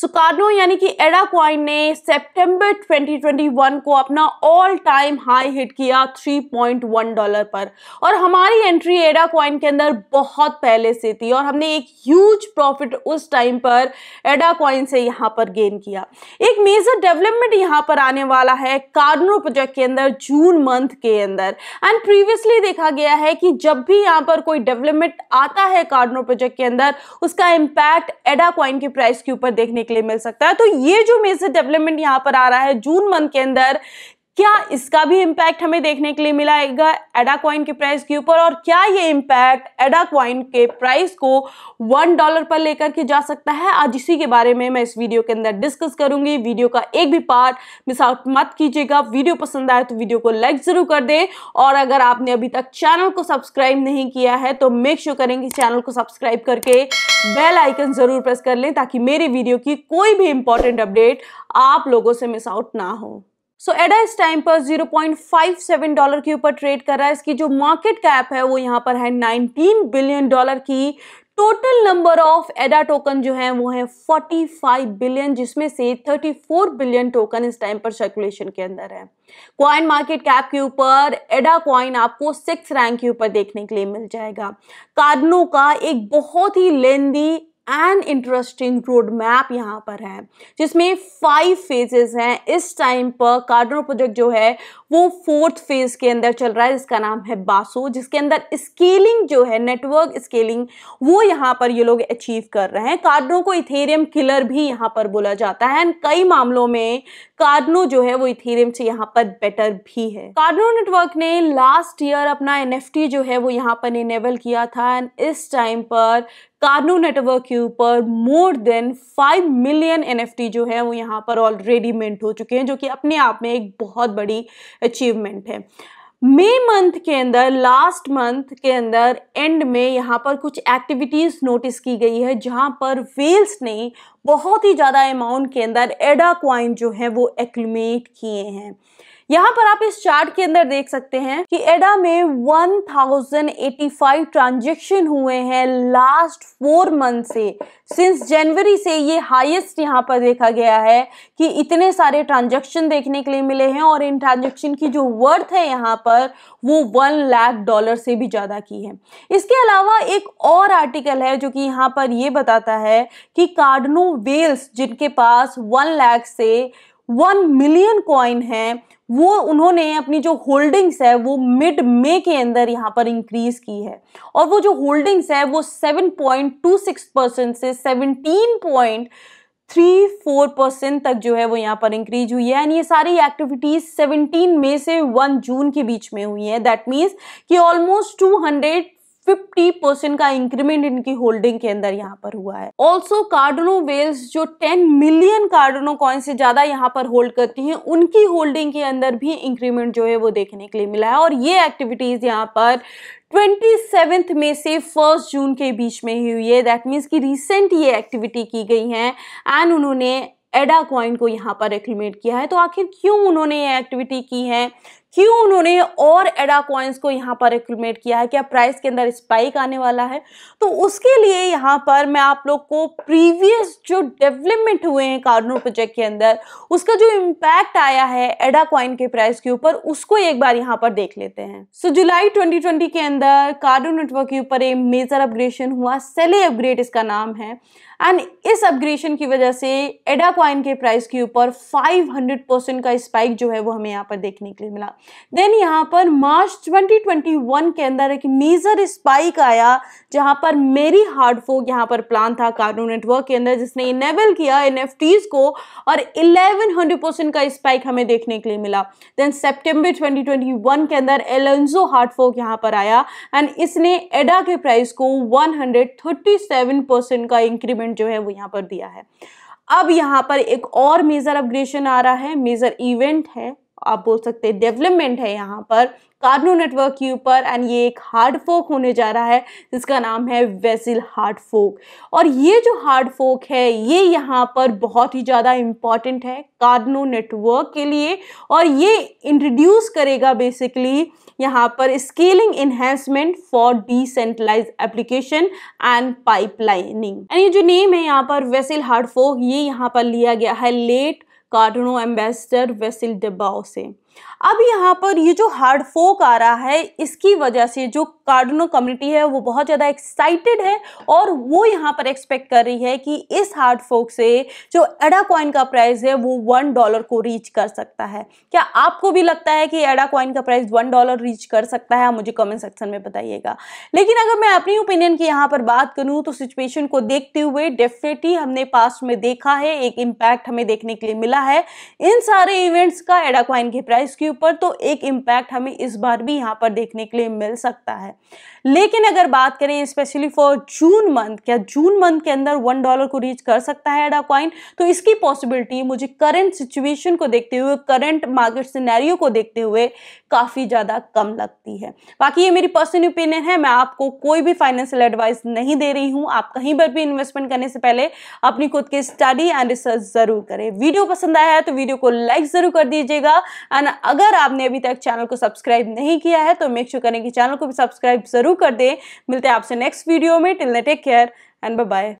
Sukarno यानी कि एडाक्वाइन ने सितंबर 2021 को अपना ऑल टाइम हाई हिट किया 3.1 डॉलर पर और हमारी एंट्री एडाक्वाइन के अंदर बहुत पहले से थी और हमने एक ह्यूज प्रॉफिट उस टाइम पर एडाक्वाइन से यहाँ पर गेन किया एक मेजर डेवलपमेंट यहाँ पर आने वाला है कार्नो प्रोजेक्ट के अंदर जून मंथ के अंदर एंड प्रीवियसली देखा गया है कि जब भी यहाँ पर कोई डेवलपमेंट आता है कार्नो प्रोजेक्ट के अंदर उसका इम्पैक्ट एडाक्वाइन के प्राइस के ऊपर देखने के लिए मिल सकता है तो ये जो मेजर डेवलपमेंट यहाँ पर आ रहा है जून मंथ के अंदर क्या इसका भी इम्पैक्ट हमें देखने के लिए मिलाएगा एडा कॉइन के प्राइस के ऊपर और क्या ये इम्पैक्ट एडा के प्राइस को वन डॉलर पर लेकर के जा सकता है आज इसी के बारे में मैं इस वीडियो के अंदर डिस्कस करूंगी वीडियो का एक भी पार्ट मिस आउट मत कीजिएगा वीडियो पसंद आए तो वीडियो को लाइक जरूर कर दें और अगर आपने अभी तक चैनल को सब्सक्राइब नहीं किया है तो मेक श्योर sure करेंगे चैनल को सब्सक्राइब करके बेल आइकन जरूर प्रेस कर लें ताकि मेरे वीडियो की कोई भी इंपॉर्टेंट अपडेट आप लोगों से मिस आउट ना हो सो एडा इस टाइम पर 0.57 डॉलर के ऊपर ट्रेड कर रहा है इसकी जो मार्केट कैप है वो यहाँ पर है 19 बिलियन डॉलर की total number of ADA token जो है वो है 45 बिलियन जिसमें से 34 बिलियन टोकन इस टाइम पर सर्कुलेशन के अंदर है क्वाइन मार्केट कैप के ऊपर एडा क्वाइन आपको सिक्स रैंक के ऊपर देखने के लिए मिल जाएगा कार्डनो का एक बहुत ही lengthy and interesting road map यहाँ पर है जिसमें फाइव फेजेस हैं इस टाइम पर कार्डनो प्रोजेक्ट जो है वो फोर्थ फेज के अंदर चल रहा है जिसका नाम है बासु जिसके अंदर स्केलिंग जो है नेटवर्क स्केलिंग वो यहाँ पर ये लोग अचीव कर रहे हैं कार्डनो को इथेरियम किलर भी यहाँ पर बोला जाता है एंड कई मामलों में कार्डनो जो है वो इथेरियम से यहाँ पर बेटर भी है कार्डनो नेटवर्क ने लास्ट ईयर अपना एन जो है वो यहाँ पर इनेबल किया था एंड इस टाइम पर कार्नो नेटवर्क के ऊपर मोर देन फाइव मिलियन एन जो है वो यहाँ पर ऑलरेडी मेंट हो चुके हैं जो कि अपने आप में एक बहुत बड़ी अचीवमेंट है मे मंथ के अंदर लास्ट मंथ के अंदर एंड में यहाँ पर कुछ एक्टिविटीज़ नोटिस की गई है जहाँ पर वेल्स ने बहुत ही ज़्यादा अमाउंट के अंदर एडा क्वाइन जो है वो एक्मेट किए हैं यहाँ पर आप इस चार्ट के अंदर देख सकते हैं कि एडा में 1085 ट्रांजेक्शन हुए हैं लास्ट फोर मंथ से सिंस जनवरी से ये हाईएस्ट यहाँ पर देखा गया है कि इतने सारे ट्रांजेक्शन देखने के लिए मिले हैं और इन ट्रांजेक्शन की जो वर्थ है यहाँ पर वो वन लाख डॉलर से भी ज़्यादा की है इसके अलावा एक और आर्टिकल है जो कि यहाँ पर ये बताता है कि कार्डनो वेल्स जिनके पास वन लैख से वन मिलियन कॉइन है वो उन्होंने अपनी जो होल्डिंग्स है वो मिड मे के अंदर यहाँ पर इंक्रीज की है और वो जो होल्डिंग्स है वो 7.26 परसेंट से पॉइंट थ्री फोर परसेंट तक जो है वो यहाँ पर इंक्रीज हुई है एंड ये सारी एक्टिविटीज 17 मई से 1 जून के बीच में हुई है दैट मीन्स कि ऑलमोस्ट 200 फिफ्टी परसेंट का इंक्रीमेंट इनकी होल्डिंग के अंदर यहाँ पर हुआ है ऑल्सो कार्डनो वेल्स जो टेन मिलियन कार्डनो कॉइन से ज्यादा यहाँ पर होल्ड करती हैं उनकी होल्डिंग के अंदर भी इंक्रीमेंट जो है वो देखने के लिए मिला है और ये एक्टिविटीज यहाँ पर ट्वेंटी सेवेंथ में से फर्स्ट जून के बीच में ही हुई है दैट मीन्स की रिसेंट ये एक्टिविटी की गई है एंड उन्होंने एडा कॉइन को यहाँ पर एक्लिमेट किया है तो आखिर क्यों उन्होंने ये एक्टिविटी की है क्यों उन्होंने और एडा कॉइन्स को यहाँ पर एक्यूमेट किया है क्या प्राइस के अंदर स्पाइक आने वाला है तो उसके लिए यहाँ पर मैं आप लोग को प्रीवियस जो डेवलपमेंट हुए हैं कार्नो प्रोजेक्ट के अंदर उसका जो इम्पैक्ट आया है एडा कॉइन के प्राइस के ऊपर उसको एक बार यहाँ पर देख लेते हैं सो so, जुलाई ट्वेंटी के अंदर कार्डो नेटवर्क के ऊपर एक मेजर अपग्रेशन हुआ सेले अपग्रेड इसका नाम है एंड इस अपग्रेशन की वजह से एडा कॉइन के प्राइस के ऊपर 500 परसेंट का स्पाइक जो है वो हमें यहाँ पर देखने के लिए मिला देन यहाँ पर मार्च 2021 के अंदर एक मेजर स्पाइक आया जहाँ पर मेरी हार्ड फोक यहाँ पर प्लान था कार्टून नेटवर्क के अंदर जिसने इनेबल किया एन को और 1100 परसेंट का स्पाइक हमें देखने के लिए मिला देन सेप्टेम्बर 2021 के अंदर एलेंजो हार्ड फोक यहाँ पर आया एंड इसने एडा के प्राइस को 137 का इंक्रीमेंट जो है वो यहाँ पर दिया है अब यहाँ पर एक और मेजर अपग्रेशन आ रहा है मेजर इवेंट है आप बोल सकते हैं डेवलपमेंट है यहाँ पर कार्नो नेटवर्क के ऊपर एंड ये एक हार्ड फोक होने जा रहा है जिसका नाम है वेसिल हार्ड फोक और ये जो हार्ड फोक है ये यहाँ पर बहुत ही ज़्यादा इम्पॉर्टेंट है कार्नो नेटवर्क के लिए और ये इंट्रोड्यूस करेगा बेसिकली यहाँ पर scaling enhancement for decentralize application and pipelining and ये जो नेम है यहाँ पर वेसिल हार्ड फोक ये यहाँ पर लिया गया है late Cardano ambassador Vasil Dabov से अब यहाँ पर ये जो हार्ड फोक आ रहा है इसकी वजह से जो कार्डनो कम्युनिटी है वो बहुत ज़्यादा एक्साइटेड है और वो यहाँ पर एक्सपेक्ट कर रही है कि इस हार्ड फोक से जो एडा कॉइन का प्राइस है वो वन डॉलर को रीच कर सकता है क्या आपको भी लगता है कि एडा कॉइन का प्राइस वन डॉलर रीच कर सकता है मुझे कमेंट सेक्शन में बताइएगा लेकिन अगर मैं अपनी ओपिनियन की यहाँ पर बात करूँ तो सिचुएशन को देखते हुए डेफिनेटली हमने पास्ट में देखा है एक इम्पैक्ट हमें देखने के लिए मिला है इन सारे इवेंट्स का एडाक्वाइन के प्राइस प्राइस के ऊपर तो एक इम्पैक्ट हमें इस बार भी यहाँ पर देखने के लिए मिल सकता है लेकिन अगर बात करें स्पेशली फॉर जून मंथ क्या जून मंथ के अंदर वन डॉलर को रीच कर सकता है एडा कॉइन तो इसकी पॉसिबिलिटी मुझे करंट सिचुएशन को देखते हुए करंट मार्केट सिनेरियो को देखते हुए काफ़ी ज़्यादा कम लगती है बाकी ये मेरी पर्सनल ओपिनियन है मैं आपको कोई भी फाइनेंशियल एडवाइस नहीं दे रही हूँ आप कहीं पर भी इन्वेस्टमेंट करने से पहले अपनी खुद के स्टडी एंड रिसर्च जरूर करें वीडियो पसंद आया है तो वीडियो को लाइक जरूर कर दीजिएगा एंड एंड अगर आपने अभी तक चैनल को सब्सक्राइब नहीं किया है तो मेक श्योर करें कि चैनल को भी सब्सक्राइब जरूर कर दें मिलते हैं आपसे नेक्स्ट वीडियो में till then take care and bye